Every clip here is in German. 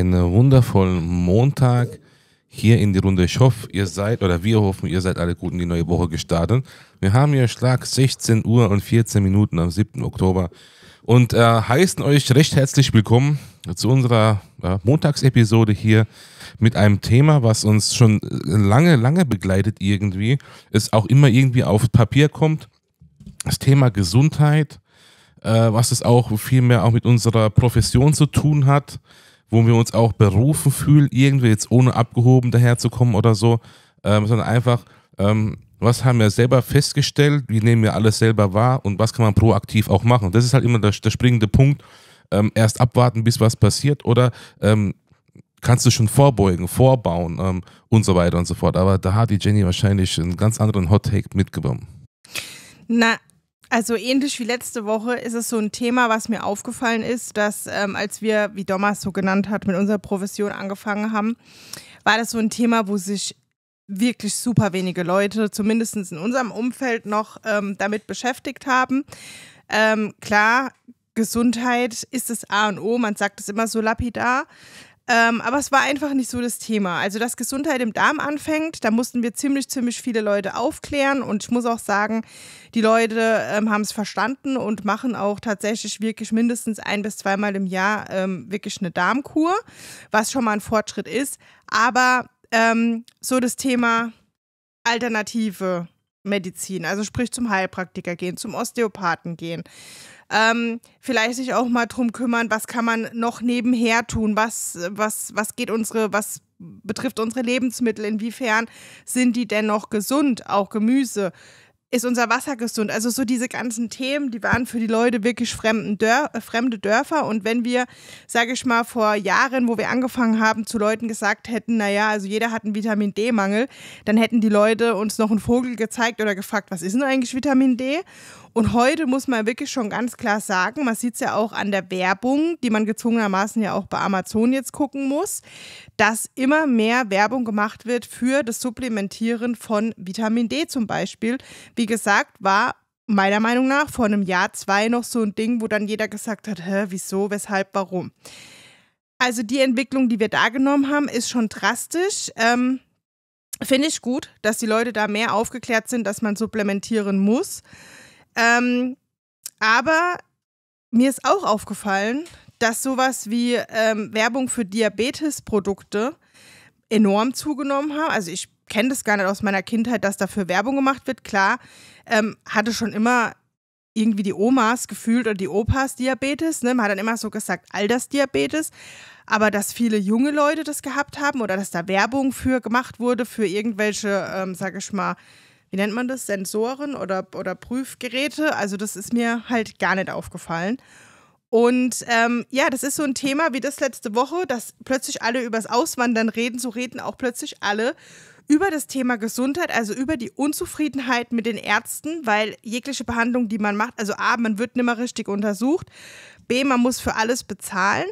einen wundervollen Montag hier in die Runde. Ich hoffe, ihr seid oder wir hoffen, ihr seid alle gut in die neue Woche gestartet. Wir haben hier Schlag 16 Uhr und 14 Minuten am 7. Oktober und äh, heißen euch recht herzlich willkommen zu unserer äh, Montagsepisode hier mit einem Thema, was uns schon lange, lange begleitet irgendwie, es auch immer irgendwie auf Papier kommt. Das Thema Gesundheit, äh, was es auch vielmehr auch mit unserer Profession zu tun hat wo wir uns auch berufen fühlen, irgendwie jetzt ohne abgehoben daherzukommen oder so, ähm, sondern einfach, ähm, was haben wir selber festgestellt, wie nehmen wir alles selber wahr und was kann man proaktiv auch machen. Das ist halt immer der, der springende Punkt. Ähm, erst abwarten, bis was passiert oder ähm, kannst du schon vorbeugen, vorbauen ähm, und so weiter und so fort. Aber da hat die Jenny wahrscheinlich einen ganz anderen Hot Take mitgenommen. Na, also ähnlich wie letzte Woche ist es so ein Thema, was mir aufgefallen ist, dass ähm, als wir, wie Thomas so genannt hat, mit unserer Profession angefangen haben, war das so ein Thema, wo sich wirklich super wenige Leute, zumindest in unserem Umfeld, noch ähm, damit beschäftigt haben. Ähm, klar, Gesundheit ist das A und O, man sagt es immer so lapidar. Ähm, aber es war einfach nicht so das Thema. Also, dass Gesundheit im Darm anfängt, da mussten wir ziemlich, ziemlich viele Leute aufklären. Und ich muss auch sagen, die Leute ähm, haben es verstanden und machen auch tatsächlich wirklich mindestens ein bis zweimal im Jahr ähm, wirklich eine Darmkur, was schon mal ein Fortschritt ist. Aber ähm, so das Thema alternative Medizin, also sprich zum Heilpraktiker gehen, zum Osteopathen gehen ähm, vielleicht sich auch mal drum kümmern, was kann man noch nebenher tun, was, was, was geht unsere, was betrifft unsere Lebensmittel, inwiefern sind die denn noch gesund, auch Gemüse. Ist unser Wasser gesund? Also so diese ganzen Themen, die waren für die Leute wirklich Dör äh, fremde Dörfer. Und wenn wir, sage ich mal, vor Jahren, wo wir angefangen haben, zu Leuten gesagt hätten, naja, also jeder hat einen Vitamin D-Mangel, dann hätten die Leute uns noch einen Vogel gezeigt oder gefragt, was ist denn eigentlich Vitamin D? Und heute muss man wirklich schon ganz klar sagen, man sieht es ja auch an der Werbung, die man gezwungenermaßen ja auch bei Amazon jetzt gucken muss, dass immer mehr Werbung gemacht wird für das Supplementieren von Vitamin D zum Beispiel. Wie gesagt, war meiner Meinung nach vor einem Jahr, zwei noch so ein Ding, wo dann jeder gesagt hat, hä, wieso, weshalb, warum. Also die Entwicklung, die wir da genommen haben, ist schon drastisch. Ähm, Finde ich gut, dass die Leute da mehr aufgeklärt sind, dass man supplementieren muss. Ähm, aber mir ist auch aufgefallen, dass sowas wie ähm, Werbung für Diabetesprodukte enorm zugenommen haben. Also ich kenne das gar nicht aus meiner Kindheit, dass dafür Werbung gemacht wird. Klar, ähm, hatte schon immer irgendwie die Omas gefühlt oder die Opas Diabetes. Ne? Man hat dann immer so gesagt, Altersdiabetes. Aber dass viele junge Leute das gehabt haben oder dass da Werbung für gemacht wurde, für irgendwelche, ähm, sag ich mal, wie nennt man das, Sensoren oder, oder Prüfgeräte. Also das ist mir halt gar nicht aufgefallen. Und ähm, ja, das ist so ein Thema wie das letzte Woche, dass plötzlich alle übers Auswandern reden. So reden auch plötzlich alle über das Thema Gesundheit, also über die Unzufriedenheit mit den Ärzten, weil jegliche Behandlung, die man macht, also A, man wird nicht mehr richtig untersucht, B, man muss für alles bezahlen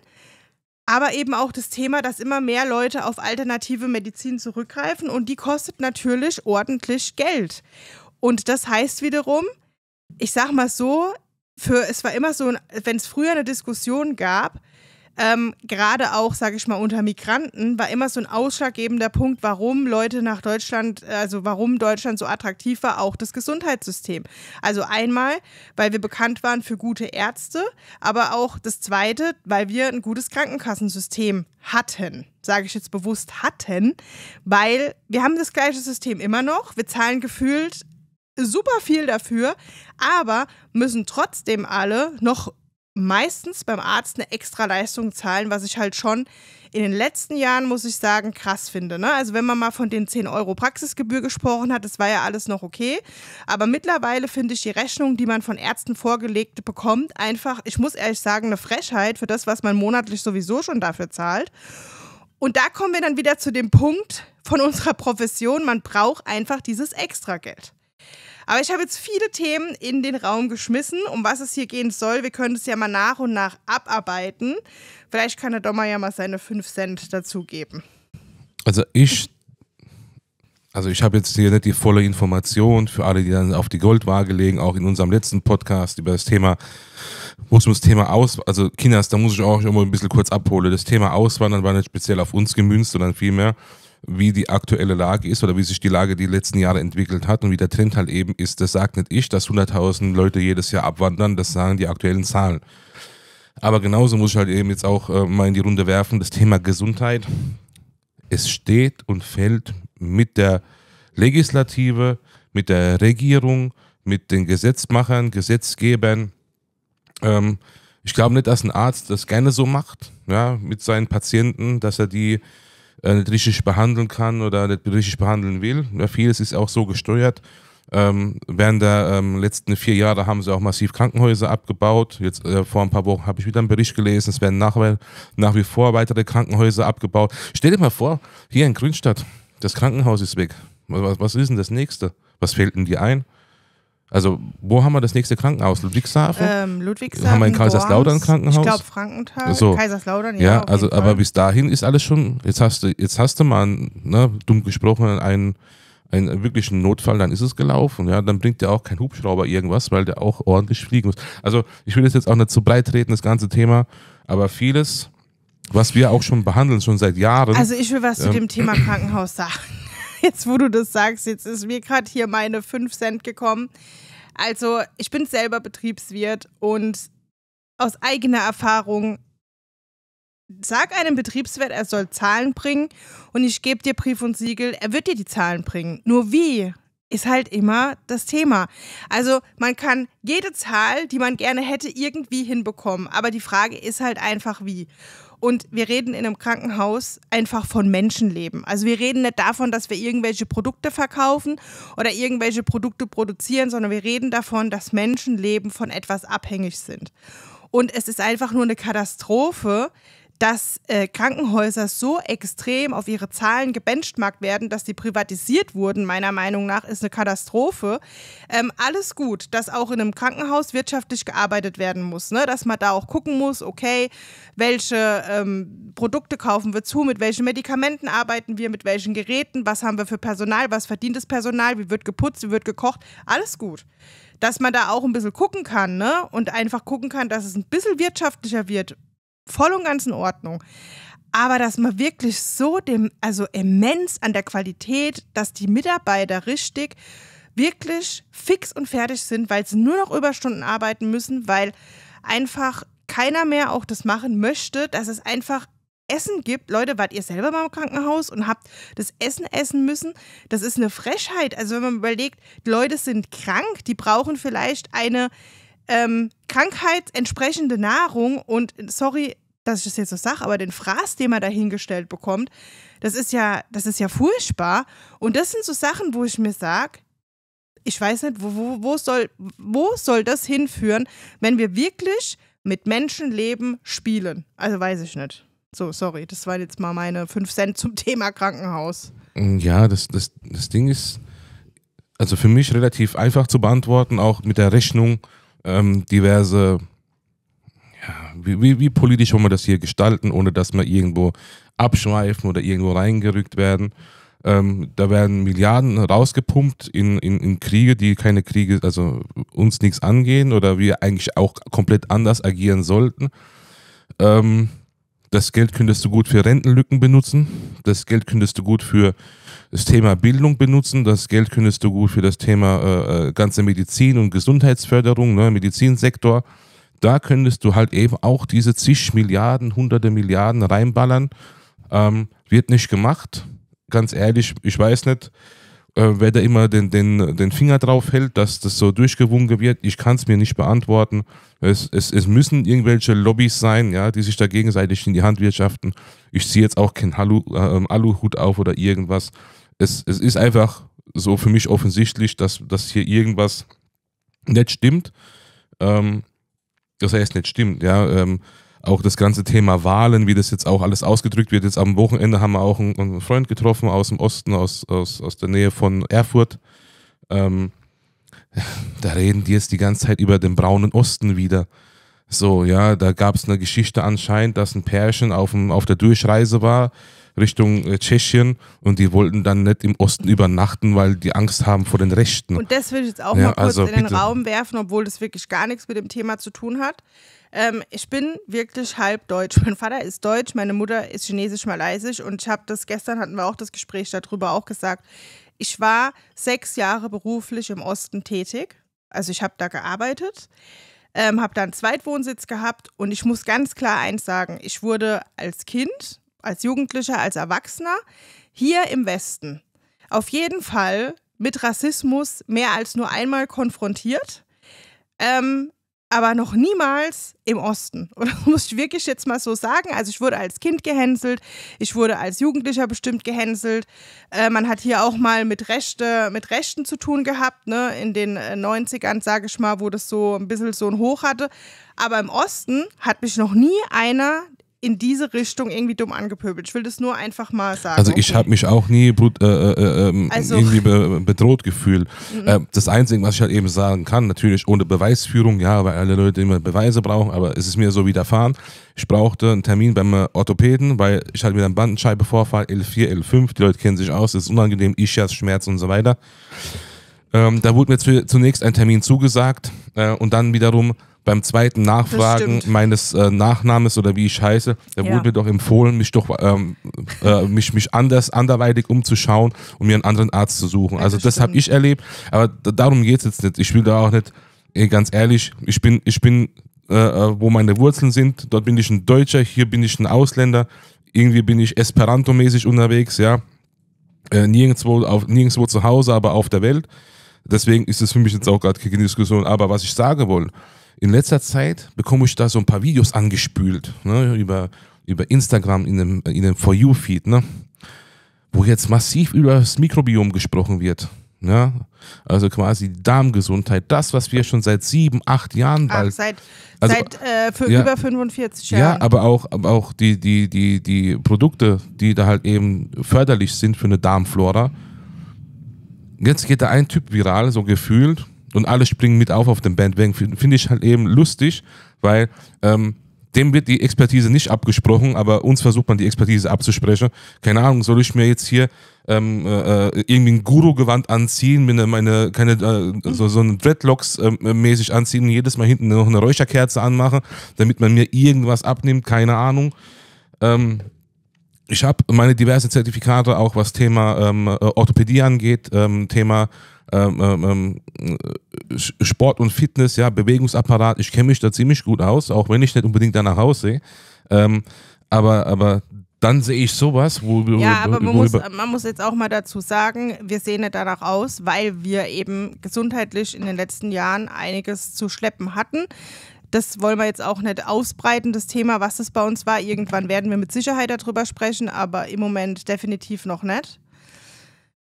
aber eben auch das Thema, dass immer mehr Leute auf alternative Medizin zurückgreifen und die kostet natürlich ordentlich Geld. Und das heißt wiederum, ich sag mal so, für es war immer so, wenn es früher eine Diskussion gab, ähm, gerade auch, sage ich mal, unter Migranten war immer so ein ausschlaggebender Punkt, warum Leute nach Deutschland, also warum Deutschland so attraktiv war, auch das Gesundheitssystem. Also einmal, weil wir bekannt waren für gute Ärzte, aber auch das Zweite, weil wir ein gutes Krankenkassensystem hatten, sage ich jetzt bewusst hatten, weil wir haben das gleiche System immer noch, wir zahlen gefühlt super viel dafür, aber müssen trotzdem alle noch meistens beim Arzt eine extra Leistung zahlen, was ich halt schon in den letzten Jahren, muss ich sagen, krass finde. Ne? Also wenn man mal von den 10 Euro Praxisgebühr gesprochen hat, das war ja alles noch okay. Aber mittlerweile finde ich die Rechnung, die man von Ärzten vorgelegt bekommt, einfach, ich muss ehrlich sagen, eine Frechheit für das, was man monatlich sowieso schon dafür zahlt. Und da kommen wir dann wieder zu dem Punkt von unserer Profession, man braucht einfach dieses Extrageld. Aber ich habe jetzt viele Themen in den Raum geschmissen, um was es hier gehen soll. Wir können es ja mal nach und nach abarbeiten. Vielleicht kann der Dommer ja mal seine 5 Cent dazugeben. Also ich also ich habe jetzt hier nicht die volle Information für alle, die dann auf die Goldwaage legen, auch in unserem letzten Podcast über das Thema, wo es um das Thema aus, also Kinas, da muss ich auch immer ein bisschen kurz abholen. Das Thema Auswandern war nicht speziell auf uns gemünzt, sondern vielmehr, äh, wie die aktuelle Lage ist oder wie sich die Lage die letzten Jahre entwickelt hat und wie der Trend halt eben ist. Das sagt nicht ich, dass 100.000 Leute jedes Jahr abwandern, das sagen die aktuellen Zahlen. Aber genauso muss ich halt eben jetzt auch äh, mal in die Runde werfen, das Thema Gesundheit. Es steht und fällt mit der Legislative, mit der Regierung, mit den Gesetzmachern, Gesetzgebern. Ähm, ich glaube nicht, dass ein Arzt das gerne so macht, ja, mit seinen Patienten, dass er die äh, nicht richtig behandeln kann oder nicht richtig behandeln will. Ja, vieles ist auch so gesteuert. Ähm, während der ähm, letzten vier Jahre haben sie auch massiv Krankenhäuser abgebaut. Jetzt äh, vor ein paar Wochen habe ich wieder einen Bericht gelesen, es werden nach, nach wie vor weitere Krankenhäuser abgebaut. Stell dir mal vor, hier in Grünstadt, das Krankenhaus ist weg. Was, was ist denn das nächste? Was fällt denn dir ein? Also, wo haben wir das nächste Krankenhaus? Ludwigshafen? Ähm, Ludwigshafen. Haben wir in Kaiserslautern Dorms, Krankenhaus? Ich glaube, Frankenthal. So. Kaiserslautern, ja. Ja, also, aber bis dahin ist alles schon. Jetzt hast du, jetzt hast du mal, ne, dumm gesprochen, einen, einen wirklichen Notfall, dann ist es gelaufen. Ja, dann bringt dir auch kein Hubschrauber irgendwas, weil der auch ordentlich fliegen muss. Also, ich will das jetzt auch nicht zu breit treten, das ganze Thema, aber vieles was wir auch schon behandeln, schon seit Jahren. Also ich will was ähm, zu dem Thema Krankenhaus sagen. jetzt wo du das sagst, jetzt ist mir gerade hier meine 5 Cent gekommen. Also, ich bin selber Betriebswirt und aus eigener Erfahrung sag einem Betriebswirt, er soll Zahlen bringen und ich gebe dir Brief und Siegel, er wird dir die Zahlen bringen. Nur wie? Ist halt immer das Thema. Also man kann jede Zahl, die man gerne hätte, irgendwie hinbekommen. Aber die Frage ist halt einfach wie. Und wir reden in einem Krankenhaus einfach von Menschenleben. Also wir reden nicht davon, dass wir irgendwelche Produkte verkaufen oder irgendwelche Produkte produzieren, sondern wir reden davon, dass Menschenleben von etwas abhängig sind. Und es ist einfach nur eine Katastrophe, dass äh, Krankenhäuser so extrem auf ihre Zahlen gebenchmarkt werden, dass sie privatisiert wurden, meiner Meinung nach, ist eine Katastrophe. Ähm, alles gut, dass auch in einem Krankenhaus wirtschaftlich gearbeitet werden muss, ne? dass man da auch gucken muss, okay, welche ähm, Produkte kaufen wir zu, mit welchen Medikamenten arbeiten wir, mit welchen Geräten, was haben wir für Personal, was verdient das Personal, wie wird geputzt, wie wird gekocht, alles gut dass man da auch ein bisschen gucken kann, ne? Und einfach gucken kann, dass es ein bisschen wirtschaftlicher wird, voll und ganz in Ordnung. Aber dass man wirklich so dem, also immens an der Qualität, dass die Mitarbeiter richtig wirklich fix und fertig sind, weil sie nur noch Überstunden arbeiten müssen, weil einfach keiner mehr auch das machen möchte, dass es einfach Essen gibt. Leute, wart ihr selber mal im Krankenhaus und habt das Essen essen müssen? Das ist eine Frechheit. Also wenn man überlegt, die Leute sind krank, die brauchen vielleicht eine ähm, krankheitsentsprechende Nahrung und sorry, dass ich das jetzt so sage, aber den Fraß, den man dahingestellt bekommt, das ist ja, das ist ja furchtbar. Und das sind so Sachen, wo ich mir sage, ich weiß nicht, wo, wo, wo, soll, wo soll das hinführen, wenn wir wirklich mit Menschenleben spielen? Also weiß ich nicht. So, sorry, das waren jetzt mal meine 5 Cent zum Thema Krankenhaus. Mm, ja, das, das, das Ding ist, also für mich relativ einfach zu beantworten, auch mit der Rechnung, ähm, diverse, ja, wie, wie, wie politisch wollen wir das hier gestalten, ohne dass wir irgendwo abschweifen oder irgendwo reingerückt werden. Ähm, da werden Milliarden rausgepumpt in, in, in Kriege, die keine Kriege, also uns nichts angehen oder wir eigentlich auch komplett anders agieren sollten. Ähm, das Geld könntest du gut für Rentenlücken benutzen. Das Geld könntest du gut für das Thema Bildung benutzen. Das Geld könntest du gut für das Thema äh, äh, ganze Medizin und Gesundheitsförderung, ne, Medizinsektor. Da könntest du halt eben auch diese zig Milliarden, hunderte Milliarden reinballern. Ähm, wird nicht gemacht. Ganz ehrlich, ich weiß nicht, äh, wer da immer den, den, den Finger drauf hält, dass das so durchgewunken wird. Ich kann es mir nicht beantworten. Es, es, es müssen irgendwelche Lobbys sein, ja, die sich da gegenseitig in die Hand wirtschaften. Ich ziehe jetzt auch keinen Halu, äh, ähm, Aluhut auf oder irgendwas es, es ist einfach so für mich offensichtlich, dass, dass hier irgendwas nicht stimmt. Ähm, das heißt nicht stimmt, ja. Ähm, auch das ganze Thema Wahlen, wie das jetzt auch alles ausgedrückt wird. Jetzt am Wochenende haben wir auch einen, einen Freund getroffen aus dem Osten, aus, aus, aus der Nähe von Erfurt. Ähm, da reden die jetzt die ganze Zeit über den braunen Osten wieder. So, ja, da gab es eine Geschichte anscheinend, dass ein Pärchen auf, dem, auf der Durchreise war Richtung äh, Tschechien und die wollten dann nicht im Osten übernachten, weil die Angst haben vor den Rechten. Und das will ich jetzt auch ja, mal kurz also, in den bitte. Raum werfen, obwohl das wirklich gar nichts mit dem Thema zu tun hat. Ähm, ich bin wirklich halb deutsch. Mein Vater ist deutsch, meine Mutter ist chinesisch-malaysisch und ich habe das gestern hatten wir auch das Gespräch darüber auch gesagt. Ich war sechs Jahre beruflich im Osten tätig, also ich habe da gearbeitet. Ähm, habe da einen Zweitwohnsitz gehabt und ich muss ganz klar eins sagen, ich wurde als Kind als Jugendlicher, als Erwachsener, hier im Westen auf jeden Fall mit Rassismus mehr als nur einmal konfrontiert. Ähm, aber noch niemals im Osten. Und das muss ich wirklich jetzt mal so sagen? Also ich wurde als Kind gehänselt, ich wurde als Jugendlicher bestimmt gehänselt. Äh, man hat hier auch mal mit, Rechte, mit Rechten zu tun gehabt, ne? in den 90ern, äh, sage ich mal, wo das so ein bisschen so ein Hoch hatte. Aber im Osten hat mich noch nie einer in diese Richtung irgendwie dumm angepöbelt. Ich will das nur einfach mal sagen. Also ich okay. habe mich auch nie äh, äh, äh, ähm, also irgendwie be bedroht gefühlt. Mhm. Ähm, das Einzige, was ich halt eben sagen kann, natürlich ohne Beweisführung, ja, weil alle Leute immer Beweise brauchen, aber es ist mir so widerfahren. Ich brauchte einen Termin beim äh, Orthopäden, weil ich halt mit einem Bandenscheibevorfall, L4, L5, die Leute kennen sich aus, es ist unangenehm, Ischias, Schmerz und so weiter. Ähm, da wurde mir zunächst ein Termin zugesagt äh, und dann wiederum beim zweiten Nachfragen meines äh, Nachnamens oder wie ich heiße, da ja. wurde mir doch empfohlen, mich doch ähm, äh, mich, mich anders, anderweitig umzuschauen und um mir einen anderen Arzt zu suchen. Ja, also das, habe ich erlebt, aber darum geht es jetzt nicht. Ich will da auch nicht, ey, ganz ehrlich, ich bin, ich bin, äh, äh, wo meine Wurzeln sind, dort bin ich ein Deutscher, hier bin ich ein Ausländer, irgendwie bin ich Esperanto-mäßig unterwegs, ja. Äh, nirgendwo, auf, nirgendwo zu Hause, aber auf der Welt. Deswegen ist es für mich jetzt auch gerade keine Diskussion. Aber was ich sagen wollte, in letzter Zeit bekomme ich da so ein paar Videos angespült, ne, über, über Instagram in dem, in dem For You-Feed, ne, wo jetzt massiv über das Mikrobiom gesprochen wird. Ja, ne. also quasi Darmgesundheit, das, was wir schon seit sieben, acht Jahren bald. seit also, seit äh, für ja, über 45 Jahren. Ja, aber auch, aber auch die, die, die, die Produkte, die da halt eben förderlich sind für eine Darmflora. Jetzt geht da ein Typ viral, so gefühlt, und alle springen mit auf auf dem Bandwagon. Finde ich halt eben lustig, weil ähm, dem wird die Expertise nicht abgesprochen, aber uns versucht man die Expertise abzusprechen. Keine Ahnung, soll ich mir jetzt hier ähm, äh, äh irgendwie ein Guru-Gewand anziehen, mit meine, keine, äh, so, so einen Dreadlocks äh, mäßig anziehen und jedes Mal hinten noch eine Räucherkerze anmachen, damit man mir irgendwas abnimmt, keine Ahnung. Ähm, ich habe meine diversen Zertifikate, auch was Thema ähm, äh, Orthopädie angeht, ähm, Thema ähm, ähm, ähm äh, Sport und Fitness, ja, Bewegungsapparat, ich kenne mich da ziemlich gut aus, auch wenn ich nicht unbedingt danach aussehe. Ähm, aber, aber dann sehe ich sowas, wo wir. Ja, aber man muss, äh, man muss jetzt auch mal dazu sagen, wir sehen nicht danach aus, weil wir eben gesundheitlich in den letzten Jahren einiges zu schleppen hatten das wollen wir jetzt auch nicht ausbreiten, das Thema, was das bei uns war. Irgendwann werden wir mit Sicherheit darüber sprechen, aber im Moment definitiv noch nicht.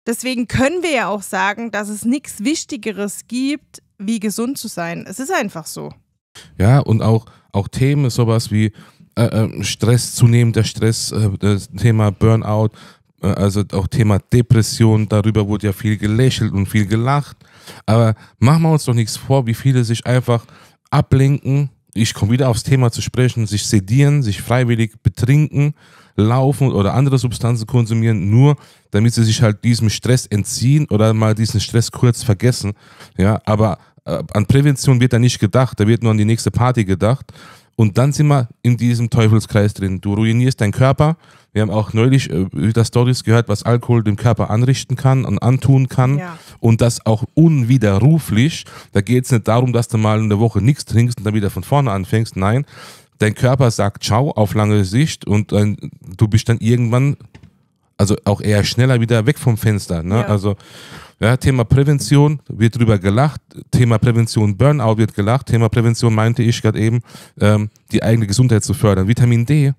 Deswegen können wir ja auch sagen, dass es nichts Wichtigeres gibt, wie gesund zu sein. Es ist einfach so. Ja, und auch, auch Themen, sowas wie äh, äh, Stress, zunehmender Stress, äh, das Thema Burnout, äh, also auch Thema Depression, darüber wurde ja viel gelächelt und viel gelacht. Aber machen wir uns doch nichts vor, wie viele sich einfach ablenken. Ich komme wieder aufs Thema zu sprechen, sich sedieren, sich freiwillig betrinken laufen oder andere Substanzen konsumieren, nur damit sie sich halt diesem Stress entziehen oder mal diesen Stress kurz vergessen. Ja, aber äh, an Prävention wird da nicht gedacht, da wird nur an die nächste Party gedacht. Und dann sind wir in diesem Teufelskreis drin. Du ruinierst deinen Körper. Wir haben auch neulich äh, wieder Stories gehört, was Alkohol dem Körper anrichten kann und antun kann. Ja. Und das auch unwiderruflich. Da geht es nicht darum, dass du mal in der Woche nichts trinkst und dann wieder von vorne anfängst. Nein, dein Körper sagt Ciao auf lange Sicht und dann, du bist dann irgendwann, also auch eher schneller wieder weg vom Fenster. Ne? Ja. Also ja, Thema Prävention wird drüber gelacht, Thema Prävention Burnout wird gelacht, Thema Prävention meinte ich gerade eben, ähm, die eigene Gesundheit zu fördern. Vitamin D,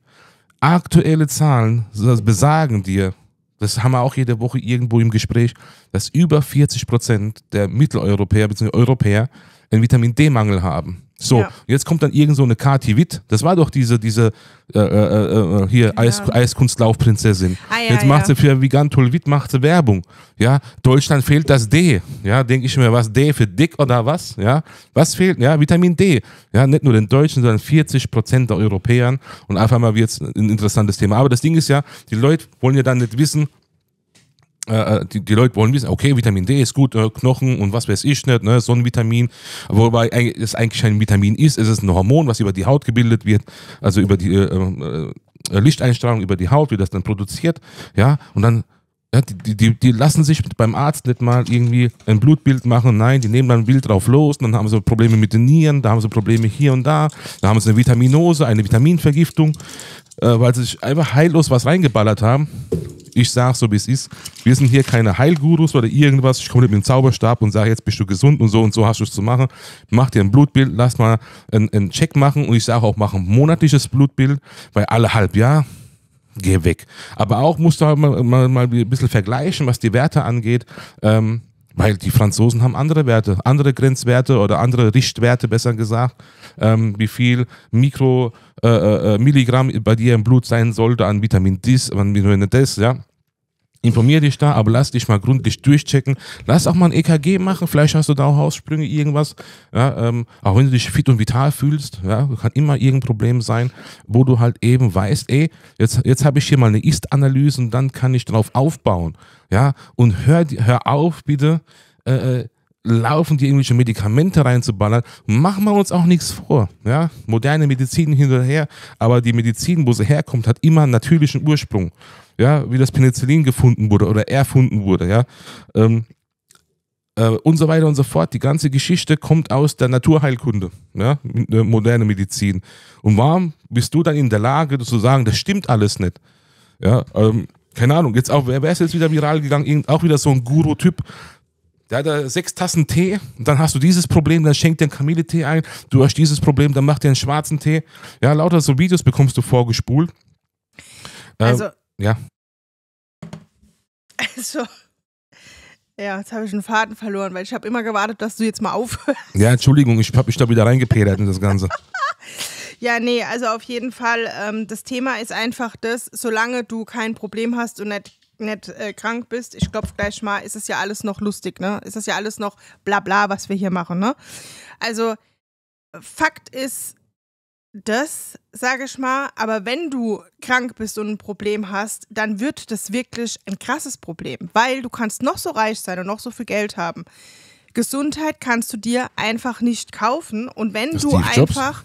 aktuelle Zahlen besagen dir, das haben wir auch jede Woche irgendwo im Gespräch, dass über 40 Prozent der Mitteleuropäer bzw. Europäer einen Vitamin D-Mangel haben. So, ja. jetzt kommt dann irgend so eine Kati Witt. Das war doch diese, diese äh, äh, äh, äh hier ja. Eis, Eiskunstlaufprinzessin. Ah, ja, jetzt macht sie für Vegan Witt macht sie Werbung. Ja, Deutschland fehlt das D. Ja, denke ich mir, was D für dick oder was? Ja, was fehlt? Ja, Vitamin D. Ja, nicht nur den Deutschen, sondern 40 Prozent der Europäern. Und einfach mal wird es ein interessantes Thema. Aber das Ding ist ja, die Leute wollen ja dann nicht wissen, äh, äh, die, die, Leute wollen wissen, okay, Vitamin D ist gut, äh, Knochen und was weiß ich nicht, ne, Sonnenvitamin, wobei es eigentlich ein Vitamin ist, es ist ein Hormon, was über die Haut gebildet wird, also über die äh, äh Lichteinstrahlung, über die Haut, wie das dann produziert, ja, und dann ja, die, die, die, lassen sich beim Arzt nicht mal irgendwie ein Blutbild machen. Nein, die nehmen dann ein Bild drauf los. dann haben sie Probleme mit den Nieren, da haben sie Probleme hier und da. Da haben sie eine Vitaminose, eine Vitaminvergiftung äh, weil sie sich einfach heillos was reingeballert haben. Ich sage so, wie es ist. Wir sind hier keine Heilgurus oder irgendwas. Ich komme mit dem Zauberstab und sage, jetzt bist du gesund und so und so hast du es zu machen. Mach dir ein Blutbild, lass mal einen, einen Check machen und ich sage auch, mach ein monatliches Blutbild, weil alle halb Jahr geh weg. Aber auch musst du halt mal, mal, mal ein bisschen vergleichen, was die Werte angeht. Ähm, weil die Franzosen haben andere Werte, andere Grenzwerte oder andere Richtwerte, besser gesagt, ähm, wie viel Mikro, äh, äh, äh Milligramm bei dir im Blut sein sollte an Vitamin D, an Vitamin D, ja informier dich da, aber lass dich mal gründlich durchchecken. Lass auch mal ein EKG machen, vielleicht hast du da auch Haussprünge, irgendwas. Ja, ähm, auch wenn du dich fit und vital fühlst, ja, kann immer irgendein Problem sein, wo du halt eben weißt, ey, jetzt, jetzt habe ich hier mal eine Ist-Analyse und dann kann ich darauf aufbauen. Ja, und hör, hör auf, bitte, äh, äh laufen die irgendwelche Medikamente reinzuballern. Machen wir uns auch nichts vor. Ja? Moderne Medizin hinterher, aber die Medizin, wo sie herkommt, hat immer einen natürlichen Ursprung ja, wie das Penicillin gefunden wurde oder erfunden wurde, ja, ähm, äh, und so weiter und so fort. Die ganze Geschichte kommt aus der Naturheilkunde, ja, moderne Medizin. Und warum bist du dann in der Lage zu sagen, das stimmt alles nicht? Ja, ähm, keine Ahnung, jetzt auch, wer ist jetzt wieder viral gegangen? Auch wieder so ein Guru-Typ, der hat da sechs Tassen Tee, dann hast du dieses Problem, dann schenkt dir einen Kamille-Tee ein, du hast dieses Problem, dann macht dir einen schwarzen Tee. Ja, lauter so Videos bekommst du vorgespult. Ähm, also, ja. Also, ja, jetzt habe ich einen Faden verloren, weil ich habe immer gewartet, dass du jetzt mal aufhörst. Ja, Entschuldigung, ich habe mich da wieder reingepedert in das Ganze. ja, nee, also auf jeden Fall, ähm, das Thema ist einfach das, solange du kein Problem hast und nicht, nicht äh, krank bist, ich klopfe gleich mal, ist es ja alles noch lustig, ne? Ist es ja alles noch bla bla, was wir hier machen, ne? Also, Fakt ist, das, sage ich mal. Aber wenn du krank bist und ein Problem hast, dann wird das wirklich ein krasses Problem, weil du kannst noch so reich sein und noch so viel Geld haben. Gesundheit kannst du dir einfach nicht kaufen. Und wenn das du einfach... Jobs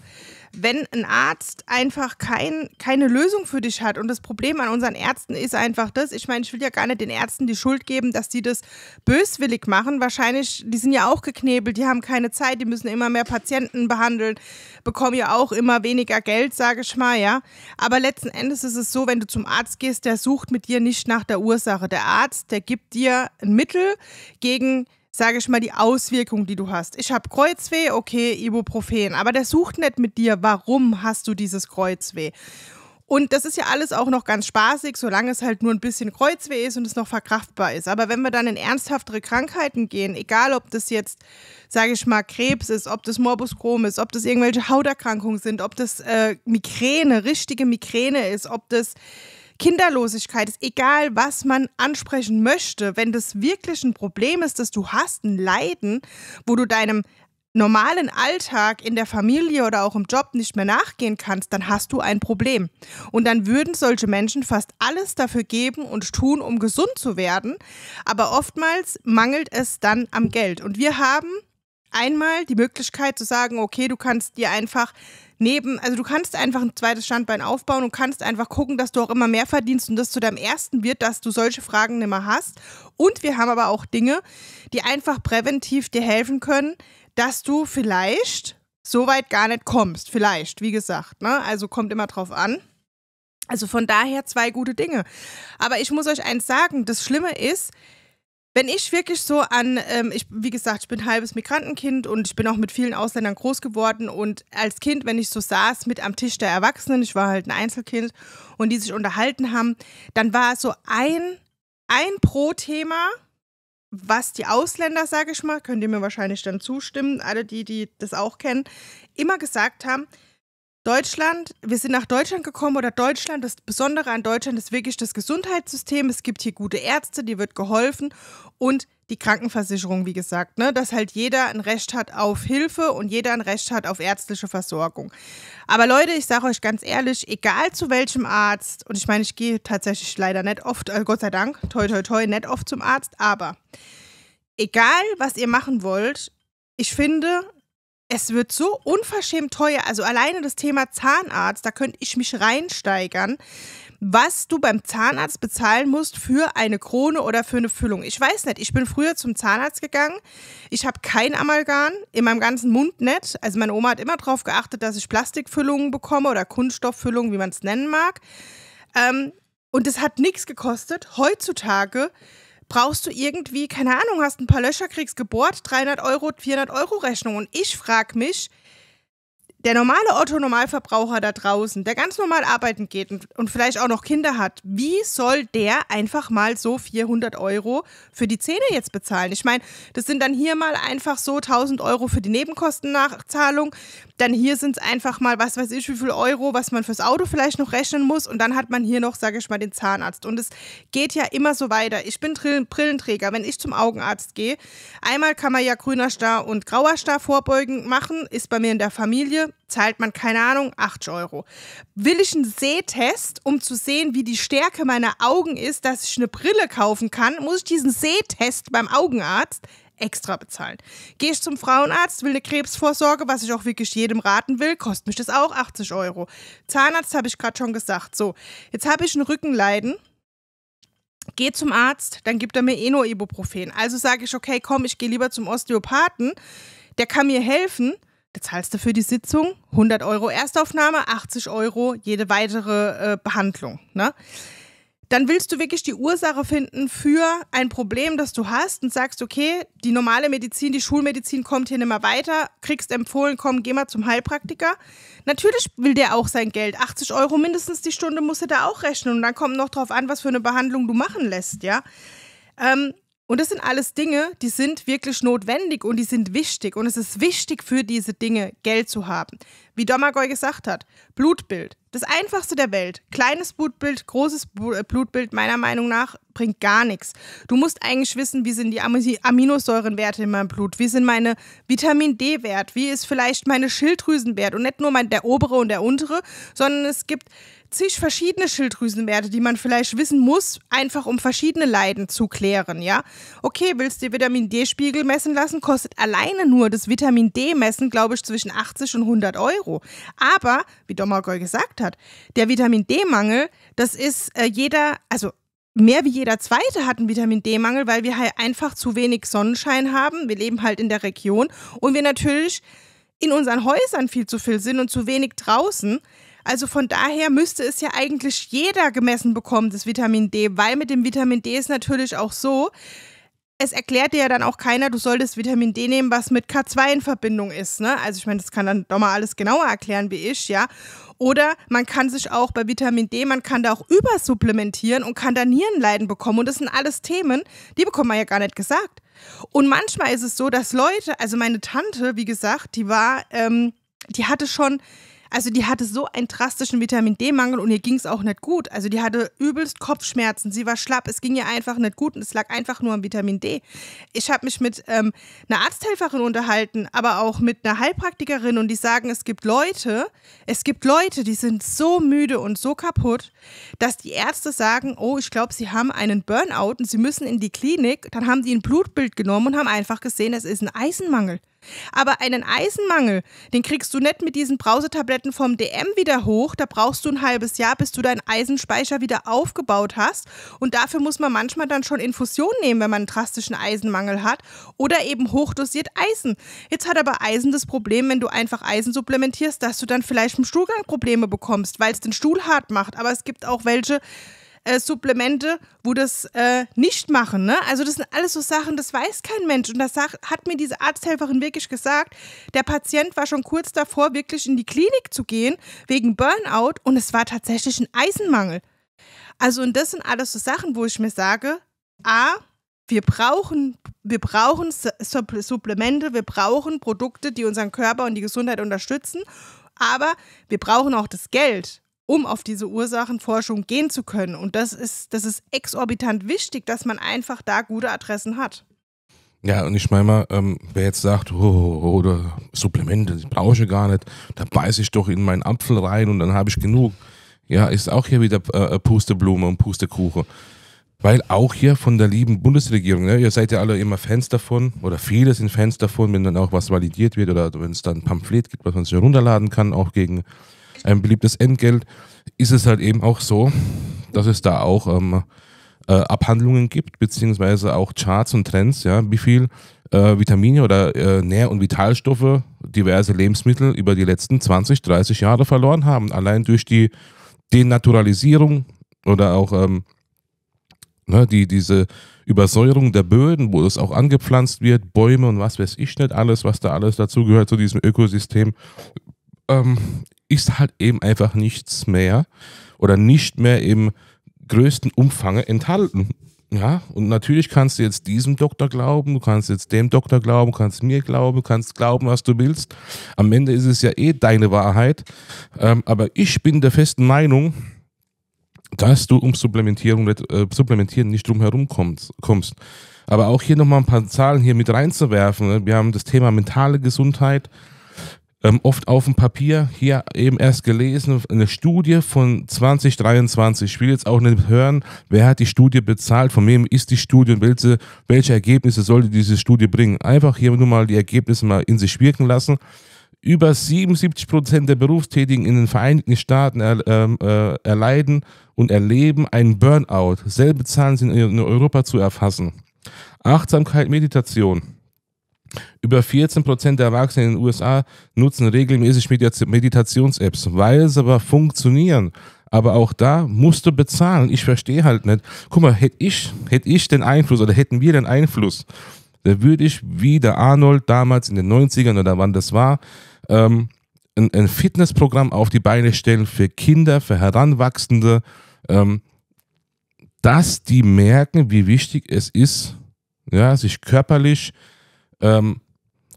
wenn ein Arzt einfach kein, keine Lösung für dich hat und das Problem an unseren Ärzten ist einfach das, ich meine, ich will ja gar nicht den Ärzten die Schuld geben, dass die das böswillig machen. Wahrscheinlich, die sind ja auch geknebelt, die haben keine Zeit, die müssen immer mehr Patienten behandeln, bekommen ja auch immer weniger Geld, sage ich mal, ja. Aber letzten Endes ist es so, wenn du zum Arzt gehst, der sucht mit dir nicht nach der Ursache. Der Arzt, der gibt dir ein Mittel gegen sage ich mal, die Auswirkung, die du hast. Ich habe Kreuzweh, okay, Ibuprofen, aber der sucht nicht mit dir, warum hast du dieses Kreuzweh. Und das ist ja alles auch noch ganz spaßig, solange es halt nur ein bisschen Kreuzweh ist und es noch verkraftbar ist. Aber wenn wir dann in ernsthaftere Krankheiten gehen, egal ob das jetzt, sage ich mal, Krebs ist, ob das Morbus Crohn ist, ob das irgendwelche Hauterkrankungen sind, ob das äh, Migräne, richtige Migräne ist, ob das Kinderlosigkeit ist, egal was man ansprechen möchte, wenn das wirklich ein Problem ist, dass du hast, ein Leiden, wo du deinem normalen Alltag in der Familie oder auch im Job nicht mehr nachgehen kannst, dann hast du ein Problem. Und dann würden solche Menschen fast alles dafür geben und tun, um gesund zu werden. Aber oftmals mangelt es dann am Geld. Und wir haben einmal die Möglichkeit zu sagen, okay, du kannst dir einfach neben, also du kannst einfach ein zweites Standbein aufbauen und kannst einfach gucken, dass du auch immer mehr verdienst und das zu deinem ersten wird, dass du solche Fragen nicht mehr hast. Und wir haben aber auch Dinge, die einfach präventiv dir helfen können, dass du vielleicht so weit gar nicht kommst. Vielleicht, wie gesagt. Ne? Also kommt immer drauf an. Also von daher zwei gute Dinge. Aber ich muss euch eins sagen, das Schlimme ist, wenn ich wirklich so an, ähm, ich, wie gesagt, ich bin halbes Migrantenkind und ich bin auch mit vielen Ausländern groß geworden. Und als Kind, wenn ich so saß mit am Tisch der Erwachsenen, ich war halt ein Einzelkind und die sich unterhalten haben, dann war so ein, ein Pro-Thema, was die Ausländer, sage ich mal, könnt ihr mir wahrscheinlich dann zustimmen, alle die, die das auch kennen, immer gesagt haben, Deutschland, wir sind nach Deutschland gekommen oder Deutschland, das Besondere an Deutschland ist wirklich das Gesundheitssystem. Es gibt hier gute Ärzte, die wird geholfen und die Krankenversicherung, wie gesagt, ne, dass halt jeder ein Recht hat auf Hilfe und jeder ein Recht hat auf ärztliche Versorgung. Aber Leute, ich sage euch ganz ehrlich, egal zu welchem Arzt, und ich meine, ich gehe tatsächlich leider nicht oft, äh, Gott sei Dank, toi, toi, toi, nicht oft zum Arzt, aber egal, was ihr machen wollt, ich finde, es wird so unverschämt teuer. Also alleine das Thema Zahnarzt, da könnte ich mich reinsteigern, was du beim Zahnarzt bezahlen musst für eine Krone oder für eine Füllung. Ich weiß nicht, ich bin früher zum Zahnarzt gegangen. Ich habe kein Amalgam in meinem ganzen Mund nicht. Also meine Oma hat immer darauf geachtet, dass ich Plastikfüllungen bekomme oder Kunststofffüllungen, wie man es nennen mag. Ähm, und es hat nichts gekostet. Heutzutage brauchst du irgendwie, keine Ahnung, hast ein paar Löcher, kriegst Geburt, 300 Euro, 400 Euro Rechnung. Und ich frage mich, der normale Otto-Normalverbraucher da draußen, der ganz normal arbeiten geht und, und, vielleicht auch noch Kinder hat, wie soll der einfach mal so 400 Euro für die Zähne jetzt bezahlen? Ich meine, das sind dann hier mal einfach so 1000 Euro für die Nebenkostennachzahlung, dann hier sind es einfach mal, was weiß ich, wie viel Euro, was man fürs Auto vielleicht noch rechnen muss und dann hat man hier noch, sage ich mal, den Zahnarzt. Und es geht ja immer so weiter. Ich bin Brillen Brillenträger, wenn ich zum Augenarzt gehe. Einmal kann man ja grüner Star und grauer Star vorbeugen machen, ist bei mir in der Familie zahlt man, keine Ahnung, 8 Euro. Will ich einen Sehtest, um zu sehen, wie die Stärke meiner Augen ist, dass ich eine Brille kaufen kann, muss ich diesen Sehtest beim Augenarzt extra bezahlen. Gehe ich zum Frauenarzt, will eine Krebsvorsorge, was ich auch wirklich jedem raten will, kostet mich das auch 80 Euro. Zahnarzt habe ich gerade schon gesagt. So, jetzt habe ich ein Rückenleiden. Gehe zum Arzt, dann gibt er mir eh nur Ibuprofen. Also sage ich, okay, komm, ich gehe lieber zum Osteopathen. Der kann mir helfen da zahlst du für die Sitzung 100 Euro Erstaufnahme, 80 Euro jede weitere äh, Behandlung. Ne? Dann willst du wirklich die Ursache finden für ein Problem, das du hast und sagst, okay, die normale Medizin, die Schulmedizin kommt hier nicht mehr weiter, kriegst empfohlen, komm, geh mal zum Heilpraktiker. Natürlich will der auch sein Geld. 80 Euro mindestens die Stunde musst du da auch rechnen. Und dann kommt noch drauf an, was für eine Behandlung du machen lässt, ja. Ähm, und das sind alles Dinge, die sind wirklich notwendig und die sind wichtig. Und es ist wichtig für diese Dinge Geld zu haben. Wie Domagoj gesagt hat, Blutbild, das einfachste der Welt. Kleines Blutbild, großes äh, Blutbild, meiner Meinung nach, bringt gar nichts. Du musst eigentlich wissen, wie sind die Aminosäurenwerte in meinem Blut, wie sind meine Vitamin D-Wert, wie ist vielleicht meine Schilddrüsenwert und nicht nur mein, der obere und der untere, sondern es gibt zig verschiedene Schilddrüsenwerte, die man vielleicht wissen muss, einfach um verschiedene Leiden zu klären, ja? Okay, willst du Vitamin D-Spiegel messen lassen, kostet alleine nur das Vitamin D-Messen, glaube ich, zwischen 80 und 100 Euro. Aber, wie Dommergoy gesagt hat, der Vitamin D-Mangel, das ist äh, jeder, also mehr wie jeder zweite hat einen Vitamin D-Mangel, weil wir halt einfach zu wenig Sonnenschein haben. Wir leben halt in der Region und wir natürlich in unseren Häusern viel zu viel sind und zu wenig draußen. Also von daher müsste es ja eigentlich jeder gemessen bekommen, das Vitamin D, weil mit dem Vitamin D ist natürlich auch so, es erklärt dir ja dann auch keiner, du solltest Vitamin D nehmen, was mit K2 in Verbindung ist. Ne? Also ich meine, das kann dann doch mal alles genauer erklären wie ich, ja. Oder man kann sich auch bei Vitamin D, man kann da auch übersupplementieren und kann da Nierenleiden bekommen. Und das sind alles Themen, die bekommt man ja gar nicht gesagt. Und manchmal ist es so, dass Leute, also meine Tante, wie gesagt, die war, ähm, die hatte schon also die hatte so einen drastischen Vitamin D-Mangel und ihr ging es auch nicht gut. Also die hatte übelst Kopfschmerzen, sie war schlapp, es ging ihr einfach nicht gut und es lag einfach nur am Vitamin D. Ich habe mich mit ähm, einer Arzthelferin unterhalten, aber auch mit einer Heilpraktikerin und die sagen, es gibt Leute, es gibt Leute, die sind so müde und so kaputt, dass die Ärzte sagen, oh, ich glaube, sie haben einen Burnout und sie müssen in die Klinik. Dann haben die ein Blutbild genommen und haben einfach gesehen, es ist ein Eisenmangel. Aber einen Eisenmangel, den kriegst du nicht mit diesen Brausetabletten vom DM wieder hoch. Da brauchst du ein halbes Jahr, bis du deinen Eisenspeicher wieder aufgebaut hast. Und dafür muss man manchmal dann schon Infusion nehmen, wenn man einen drastischen Eisenmangel hat. Oder eben hochdosiert Eisen. Jetzt hat aber Eisen das Problem, wenn du einfach Eisen supplementierst, dass du dann vielleicht im Stuhlgang Probleme bekommst, weil es den Stuhl hart macht. Aber es gibt auch welche, äh, Supplemente, wo das äh, nicht machen. Ne? Also das sind alles so Sachen, das weiß kein Mensch. Und das hat mir diese Arzthelferin wirklich gesagt. Der Patient war schon kurz davor, wirklich in die Klinik zu gehen, wegen Burnout. Und es war tatsächlich ein Eisenmangel. Also und das sind alles so Sachen, wo ich mir sage, a, wir brauchen, wir brauchen Supplemente, wir brauchen Produkte, die unseren Körper und die Gesundheit unterstützen. Aber wir brauchen auch das Geld um auf diese Ursachenforschung gehen zu können. Und das ist, das ist exorbitant wichtig, dass man einfach da gute Adressen hat. Ja, und ich meine mal, ähm, wer jetzt sagt, oh, oh, Supplemente, die brauche ich gar nicht, da beiße ich doch in meinen Apfel rein und dann habe ich genug. Ja, ist auch hier wieder äh, äh, Pusteblume und Pustekuchen. Weil auch hier von der lieben Bundesregierung, ne, ihr seid ja alle immer Fans davon, oder viele sind Fans davon, wenn dann auch was validiert wird oder wenn es dann ein Pamphlet gibt, was man sich herunterladen kann, auch gegen ein beliebtes Entgelt, ist es halt eben auch so, dass es da auch ähm, äh, Abhandlungen gibt, beziehungsweise auch Charts und Trends, ja, wie viel äh, Vitamine oder äh, Nähr- und Vitalstoffe diverse Lebensmittel über die letzten 20, 30 Jahre verloren haben, allein durch die Denaturalisierung oder auch ähm, ne, die, diese Übersäuerung der Böden, wo das auch angepflanzt wird, Bäume und was weiß ich nicht alles, was da alles dazugehört zu diesem Ökosystem, ähm, ist halt eben einfach nichts mehr oder nicht mehr im größten Umfang enthalten. Ja, und natürlich kannst du jetzt diesem Doktor glauben, du kannst jetzt dem Doktor glauben, kannst mir glauben, kannst glauben, was du willst. Am Ende ist es ja eh deine Wahrheit. Ähm, aber ich bin der festen Meinung, dass du um Supplementierung, äh, Supplementieren nicht drum herum kommst, kommst. Aber auch hier nochmal ein paar Zahlen hier mit reinzuwerfen. Ne? Wir haben das Thema mentale Gesundheit ähm, oft auf dem Papier, hier eben erst gelesen, eine Studie von 2023. Ich will jetzt auch nicht hören, wer hat die Studie bezahlt, von wem ist die Studie und welche, welche Ergebnisse sollte diese Studie bringen. Einfach hier nur mal die Ergebnisse mal in sich wirken lassen. Über 77 Prozent der Berufstätigen in den Vereinigten Staaten er, ähm, äh, erleiden und erleben einen Burnout. Selbe Zahlen sind in Europa zu erfassen. Achtsamkeit, Meditation über 14 Prozent der Erwachsenen in den USA nutzen regelmäßig Meditations-Apps, weil sie aber funktionieren. Aber auch da musst du bezahlen. Ich verstehe halt nicht. Guck mal, hätte ich, hätte ich den Einfluss oder hätten wir den Einfluss, dann würde ich, wie der Arnold damals in den 90ern oder wann das war, ähm, ein, ein, Fitnessprogramm auf die Beine stellen für Kinder, für Heranwachsende, ähm, dass die merken, wie wichtig es ist, ja, sich körperlich äh, ähm,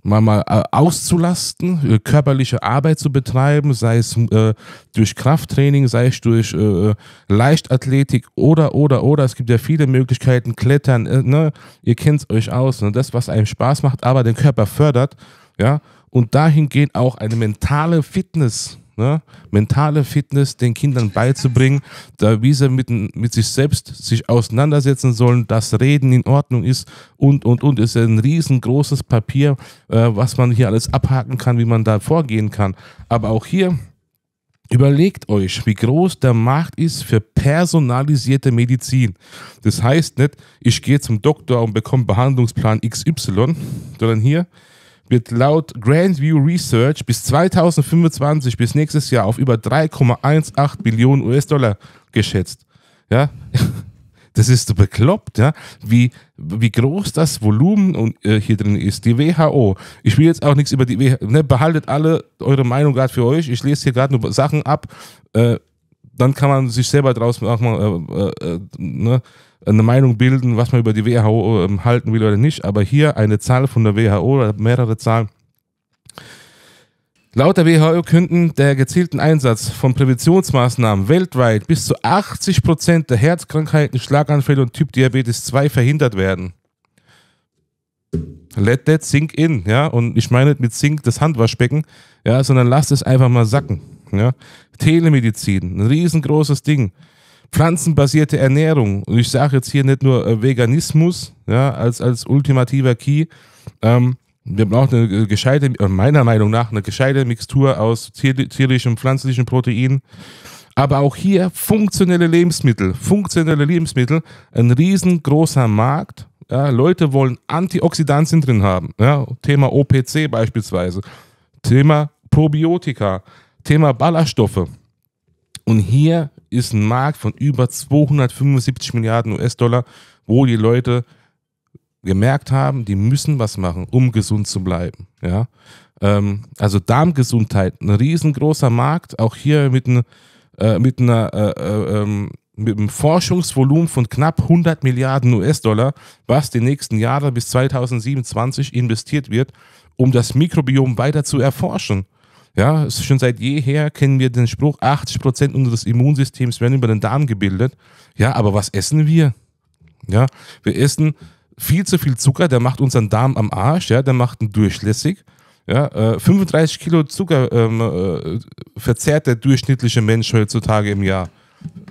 mal, mal äh, auszulasten, äh, körperliche Arbeit zu betreiben, sei es äh, durch Krafttraining, sei es durch äh, Leichtathletik oder, oder, oder. Es gibt ja viele Möglichkeiten, Klettern, äh, ne? ihr kennt es euch aus, ne? das, was einem Spaß macht, aber den Körper fördert, ja, und dahingehend auch eine mentale Fitness ne? mentale Fitness den Kindern beizubringen, da wie sie mit, mit sich selbst sich auseinandersetzen sollen, dass Reden in Ordnung ist und, und, und. ist ein riesengroßes Papier, äh, was man hier alles abhaken kann, wie man da vorgehen kann. Aber auch hier, Überlegt euch, wie groß der Markt ist für personalisierte Medizin. Das heißt nicht, ich gehe zum Doktor und bekomme Behandlungsplan XY, sondern hier, wird laut Grandview Research bis 2025, bis nächstes Jahr, auf über 3,18 Billionen US-Dollar geschätzt. Ja, das ist bekloppt, ja, wie, wie groß das Volumen äh, hier drin ist. Die WHO, ich will jetzt auch nichts über die WHO, ne, behaltet alle eure Meinung gerade für euch. Ich lese hier gerade nur Sachen ab, äh, dann kann man sich selber draus machen, äh, äh, äh, ne, eine Meinung bilden, was man über die WHO ähm, halten will oder nicht, aber hier eine Zahl von der WHO oder mehrere Zahlen. Laut der WHO könnten der gezielten Einsatz von Präventionsmaßnahmen weltweit bis zu 80 Prozent der Herzkrankheiten, Schlaganfälle und Typ Diabetes 2 verhindert werden. Let that sink in, ja. Und ich meine mit sink das Handwaschbecken, ja, sondern lasst es einfach mal sacken, ja. Telemedizin, ein riesengroßes Ding pflanzenbasierte Ernährung. Und ich sage jetzt hier nicht nur äh, Veganismus ja, als, als ultimativer Key. Ähm, wir brauchen eine äh, gescheite, äh, meiner Meinung nach, eine gescheite Mixtur aus tierischem, pflanzlichem Protein. Aber auch hier funktionelle Lebensmittel. Funktionelle Lebensmittel, ein riesengroßer Markt. Ja, Leute wollen Antioxidantien drin haben. Ja, Thema OPC beispielsweise. Thema Probiotika. Thema Ballaststoffe. Und hier ist ein Markt von über 275 Milliarden US-Dollar, wo die Leute gemerkt haben, die müssen was machen, um gesund zu bleiben. Ja? Ähm, also Darmgesundheit, ein riesengroßer Markt, auch hier mit, ein, äh, mit, einer, äh, äh, ähm, mit einem Forschungsvolumen von knapp 100 Milliarden US-Dollar, was die nächsten Jahre bis 2027 investiert wird, um das Mikrobiom weiter zu erforschen. Ja, schon seit jeher kennen wir den Spruch, 80% unseres Immunsystems werden über den Darm gebildet. Ja, aber was essen wir? Ja, wir essen viel zu viel Zucker, der macht unseren Darm am Arsch, ja, der macht ihn durchlässig. Ja, äh, 35 Kilo Zucker ähm, äh, verzehrt der durchschnittliche Mensch heutzutage im Jahr.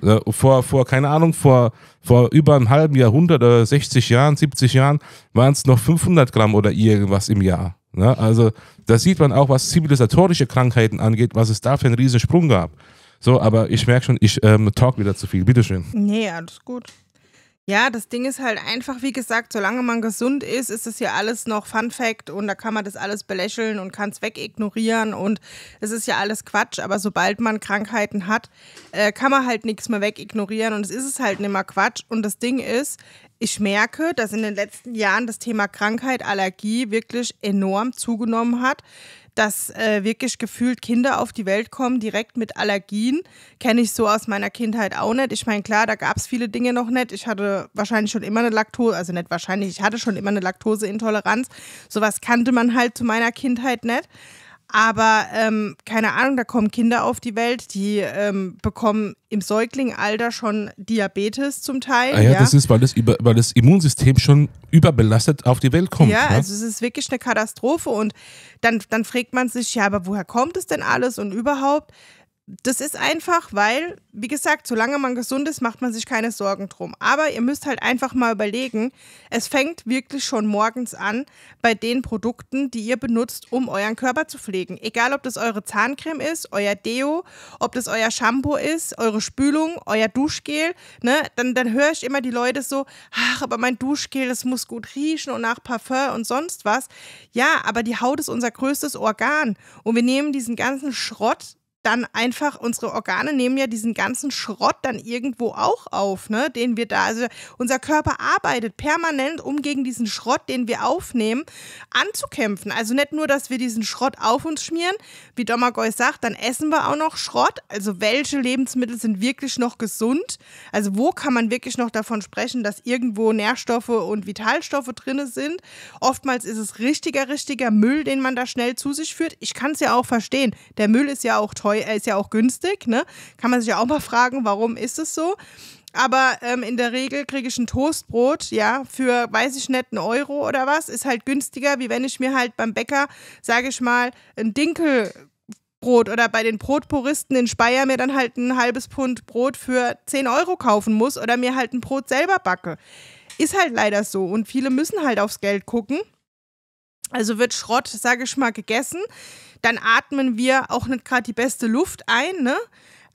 Äh, vor, vor, keine Ahnung, vor, vor über einem halben Jahrhundert oder 60 Jahren, 70 Jahren waren es noch 500 Gramm oder irgendwas im Jahr. Ne? Also da sieht man auch, was zivilisatorische Krankheiten angeht, was es da für einen riesen Sprung gab. So, aber ich merke schon, ich ähm, talk wieder zu viel. Bitteschön. Nee, alles gut. Ja, das Ding ist halt einfach, wie gesagt, solange man gesund ist, ist das ja alles noch Fun Fact und da kann man das alles belächeln und kann es wegignorieren und es ist ja alles Quatsch, aber sobald man Krankheiten hat, äh, kann man halt nichts mehr wegignorieren und es ist es halt nicht mehr Quatsch und das Ding ist, ich merke, dass in den letzten Jahren das Thema Krankheit, Allergie wirklich enorm zugenommen hat dass äh, wirklich gefühlt Kinder auf die Welt kommen, direkt mit Allergien. Kenne ich so aus meiner Kindheit auch nicht. Ich meine, klar, da gab es viele Dinge noch nicht. Ich hatte wahrscheinlich schon immer eine Laktose, also nicht wahrscheinlich, ich hatte schon immer eine Laktoseintoleranz. Sowas kannte man halt zu meiner Kindheit nicht. Aber ähm, keine Ahnung, da kommen Kinder auf die Welt, die ähm, bekommen im Säuglingalter schon Diabetes zum Teil. Ah ja, ja, das ist, weil das, über, weil das Immunsystem schon überbelastet auf die Welt kommt. Ja, ne? also es ist wirklich eine Katastrophe. Und dann, dann fragt man sich, ja, aber woher kommt es denn alles und überhaupt? das ist einfach, weil, wie gesagt, solange man gesund ist, macht man sich keine Sorgen drum. Aber ihr müsst halt einfach mal überlegen, es fängt wirklich schon morgens an bei den Produkten, die ihr benutzt, um euren Körper zu pflegen. Egal, ob das eure Zahncreme ist, euer Deo, ob das euer Shampoo ist, eure Spülung, euer Duschgel. Ne? Dann, dann höre ich immer die Leute so, ach, aber mein Duschgel, das muss gut riechen und nach Parfum und sonst was. Ja, aber die Haut ist unser größtes Organ. Und wir nehmen diesen ganzen Schrott dann einfach, unsere Organe nehmen ja diesen ganzen Schrott dann irgendwo auch auf, ne, den wir da, also unser Körper arbeitet permanent, um gegen diesen Schrott, den wir aufnehmen, anzukämpfen. Also nicht nur, dass wir diesen Schrott auf uns schmieren, wie Dommergoy sagt, dann essen wir auch noch Schrott. Also welche Lebensmittel sind wirklich noch gesund? Also wo kann man wirklich noch davon sprechen, dass irgendwo Nährstoffe und Vitalstoffe drin sind? Oftmals ist es richtiger, richtiger Müll, den man da schnell zu sich führt. Ich kann es ja auch verstehen. Der Müll ist ja auch teuer teuer, ist ja auch günstig, ne? Kann man sich ja auch mal fragen, warum ist es so? Aber ähm, in der Regel kriege ich ein Toastbrot, ja, für, weiß ich nicht, einen Euro oder was. Ist halt günstiger, wie wenn ich mir halt beim Bäcker, sage ich mal, ein Dinkelbrot oder bei den Brotpuristen in Speyer mir dann halt ein halbes Pfund Brot für 10 Euro kaufen muss oder mir halt ein Brot selber backe. Ist halt leider so. Und viele müssen halt aufs Geld gucken. Also wird Schrott, sage ich mal, gegessen dann atmen wir auch nicht gerade die beste Luft ein, ne?